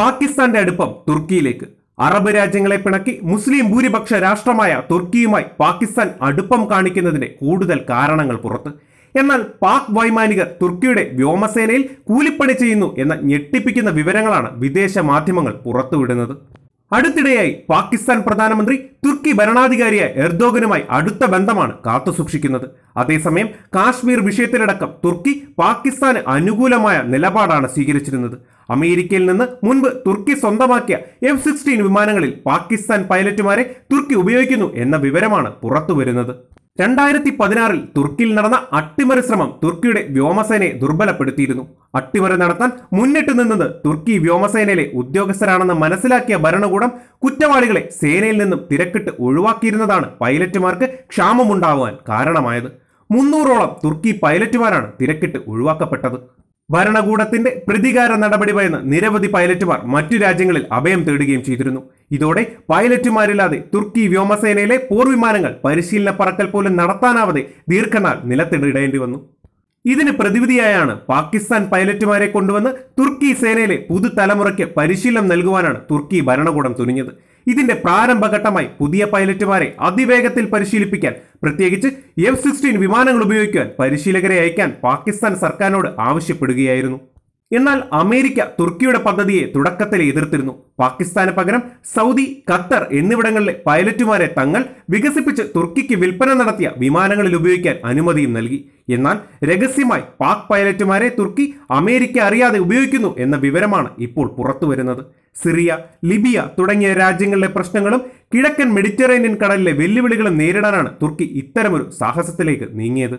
പാകിസ്ഥാന്റെ അടുപ്പം തുർക്കിയിലേക്ക് അറബ് രാജ്യങ്ങളെ പിണക്കി മുസ്ലിം ഭൂരിപക്ഷ രാഷ്ട്രമായ തുർക്കിയുമായി പാകിസ്ഥാൻ അടുപ്പം കാണിക്കുന്നതിന് കൂടുതൽ കാരണങ്ങൾ പുറത്ത് എന്നാൽ പാക് വൈമാനികർ തുർക്കിയുടെ വ്യോമസേനയിൽ കൂലിപ്പണി ചെയ്യുന്നു എന്ന ഞെട്ടിപ്പിക്കുന്ന വിവരങ്ങളാണ് വിദേശ മാധ്യമങ്ങൾ പുറത്തുവിടുന്നത് അടുത്തിടെയായി പാകിസ്ഥാൻ പ്രധാനമന്ത്രി തുർക്കി ഭരണാധികാരിയായ എർദോഗനുമായി അടുത്ത ബന്ധമാണ് കാത്തുസൂക്ഷിക്കുന്നത് അതേസമയം കാശ്മീർ വിഷയത്തിലടക്കം തുർക്കി പാകിസ്ഥാന് അനുകൂലമായ നിലപാടാണ് സ്വീകരിച്ചിരുന്നത് അമേരിക്കയിൽ നിന്ന് മുൻപ് തുർക്കി സ്വന്തമാക്കിയ എഫ് സിക്സ്റ്റീൻ വിമാനങ്ങളിൽ പാകിസ്ഥാൻ പൈലറ്റുമാരെ തുർക്കി ഉപയോഗിക്കുന്നു എന്ന വിവരമാണ് പുറത്തുവരുന്നത് രണ്ടായിരത്തി പതിനാറിൽ തുർക്കിയിൽ നടന്ന അട്ടിമറി ശ്രമം തുർക്കിയുടെ വ്യോമസേനയെ ദുർബലപ്പെടുത്തിയിരുന്നു അട്ടിമറി നടത്താൻ മുന്നിട്ട് നിന്നത് തുർക്കി വ്യോമസേനയിലെ ഉദ്യോഗസ്ഥരാണെന്ന് മനസ്സിലാക്കിയ ഭരണകൂടം കുറ്റവാളികളെ സേനയിൽ നിന്നും തിരക്കിട്ട് ഒഴിവാക്കിയിരുന്നതാണ് പൈലറ്റുമാർക്ക് ക്ഷാമമുണ്ടാവാൻ കാരണമായത് മുന്നൂറോളം തുർക്കി പൈലറ്റുമാരാണ് തിരക്കിട്ട് ഒഴിവാക്കപ്പെട്ടത് ഭരണകൂടത്തിന്റെ പ്രതികാര നടപടി ഭയന്ന് നിരവധി പൈലറ്റുമാർ മറ്റു രാജ്യങ്ങളിൽ അഭയം തേടുകയും ചെയ്തിരുന്നു ഇതോടെ പൈലറ്റുമാരില്ലാതെ തുർക്കി വ്യോമസേനയിലെ പോർവിമാനങ്ങൾ പരിശീലന പറക്കൽ പോലും നടത്താനാവാതെ ദീർഘനാൾ നിലത്തിടേണ്ടി വന്നു ഇതിന് പ്രതിവിധിയായാണ് പാകിസ്ഥാൻ പൈലറ്റുമാരെ കൊണ്ടുവന്ന് തുർക്കി സേനയിലെ പുതുതലമുറയ്ക്ക് പരിശീലനം നൽകുവാനാണ് തുർക്കി ഭരണകൂടം തുനിഞ്ഞത് ഇതിന്റെ പ്രാരംഭഘട്ടമായി പുതിയ പൈലറ്റുമാരെ അതിവേഗത്തിൽ പരിശീലിപ്പിക്കാൻ പ്രത്യേകിച്ച് എഫ് സിക്സ്റ്റീൻ വിമാനങ്ങൾ ഉപയോഗിക്കാൻ പരിശീലകരെ അയക്കാൻ പാകിസ്ഥാൻ സർക്കാരിനോട് ആവശ്യപ്പെടുകയായിരുന്നു എന്നാൽ അമേരിക്ക തുർക്കിയുടെ പദ്ധതിയെ തുടക്കത്തിൽ എതിർത്തിരുന്നു പാകിസ്ഥാന് പകരം സൗദി ഖത്തർ എന്നിവിടങ്ങളിലെ പൈലറ്റുമാരെ തങ്ങൾ വികസിപ്പിച്ച് തുർക്കിക്ക് വിൽപ്പന നടത്തിയ വിമാനങ്ങളിൽ ഉപയോഗിക്കാൻ അനുമതിയും നൽകി എന്നാൽ രഹസ്യമായി പാക് പൈലറ്റുമാരെ തുർക്കി അമേരിക്ക അറിയാതെ ഉപയോഗിക്കുന്നു എന്ന വിവരമാണ് ഇപ്പോൾ പുറത്തുവരുന്നത് സിറിയ ലിബിയ തുടങ്ങിയ രാജ്യങ്ങളിലെ പ്രശ്നങ്ങളും കിഴക്കൻ മെഡിറ്ററേനിയൻ കടലിലെ വെല്ലുവിളികളും നേരിടാനാണ് തുർക്കി ഇത്തരമൊരു സാഹസത്തിലേക്ക് നീങ്ങിയത്